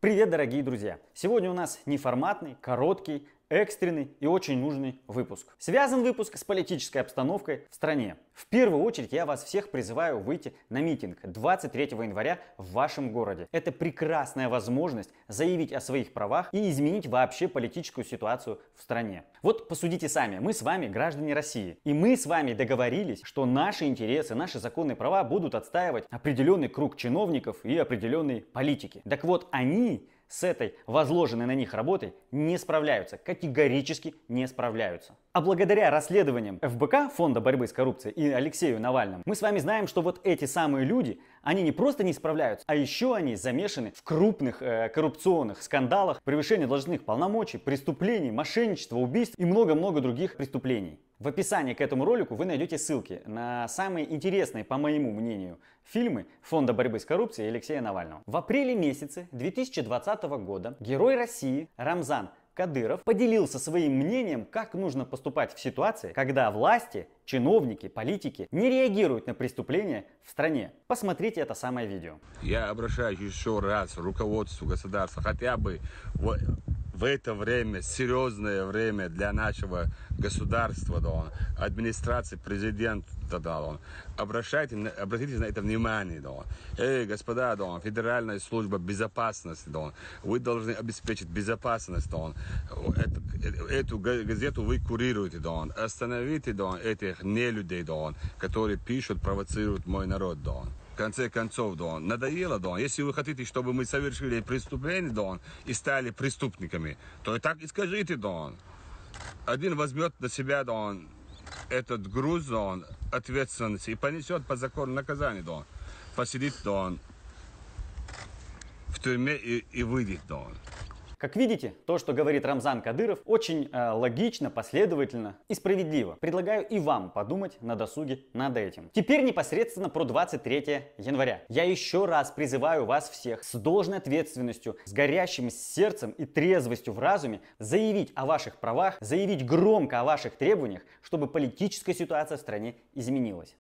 Привет, дорогие друзья! Сегодня у нас неформатный, короткий, экстренный и очень нужный выпуск. Связан выпуск с политической обстановкой в стране. В первую очередь я вас всех призываю выйти на митинг 23 января в вашем городе. Это прекрасная возможность заявить о своих правах и изменить вообще политическую ситуацию в стране. Вот посудите сами, мы с вами граждане России. И мы с вами договорились, что наши интересы, наши законные права будут отстаивать определенный круг чиновников и определенной политики. Так вот, они с этой возложенной на них работой не справляются, категорически не справляются. А благодаря расследованиям ФБК, Фонда борьбы с коррупцией и Алексею Навальному, мы с вами знаем, что вот эти самые люди, они не просто не справляются, а еще они замешаны в крупных э, коррупционных скандалах, превышении должностных полномочий, преступлений, мошенничества, убийств и много-много других преступлений. В описании к этому ролику вы найдете ссылки на самые интересные, по моему мнению, фильмы Фонда борьбы с коррупцией Алексея Навального. В апреле месяце 2020 года герой России Рамзан Кадыров поделился своим мнением, как нужно поступать в ситуации, когда власти, чиновники, политики не реагируют на преступления в стране. Посмотрите это самое видео. Я обращаюсь еще раз руководству государства, хотя бы в это время, серьезное время для нашего государства, да, он, администрации президента, да, он, обращайте, обратите на это внимание, да, он. Эй, господа, да, он, Федеральная служба безопасности, да, он, вы должны обеспечить безопасность, да, он, эту, эту газету вы курируете, да, он, остановите, да, он, этих нелюдей, да, он, которые пишут, провоцируют мой народ, да, он конце концов, Дон, надоело, Дон. Если вы хотите, чтобы мы совершили преступление, Дон, и стали преступниками, то и так и скажите, Дон. Один возьмет на себя, Дон, этот груз, Дон, ответственность и понесет по закону наказание, Дон. Посидит, Дон, в тюрьме и, и выйдет, Дон. Как видите, то, что говорит Рамзан Кадыров, очень э, логично, последовательно и справедливо. Предлагаю и вам подумать на досуге над этим. Теперь непосредственно про 23 января. Я еще раз призываю вас всех с должной ответственностью, с горящим сердцем и трезвостью в разуме заявить о ваших правах, заявить громко о ваших требованиях, чтобы политическая ситуация в стране изменилась.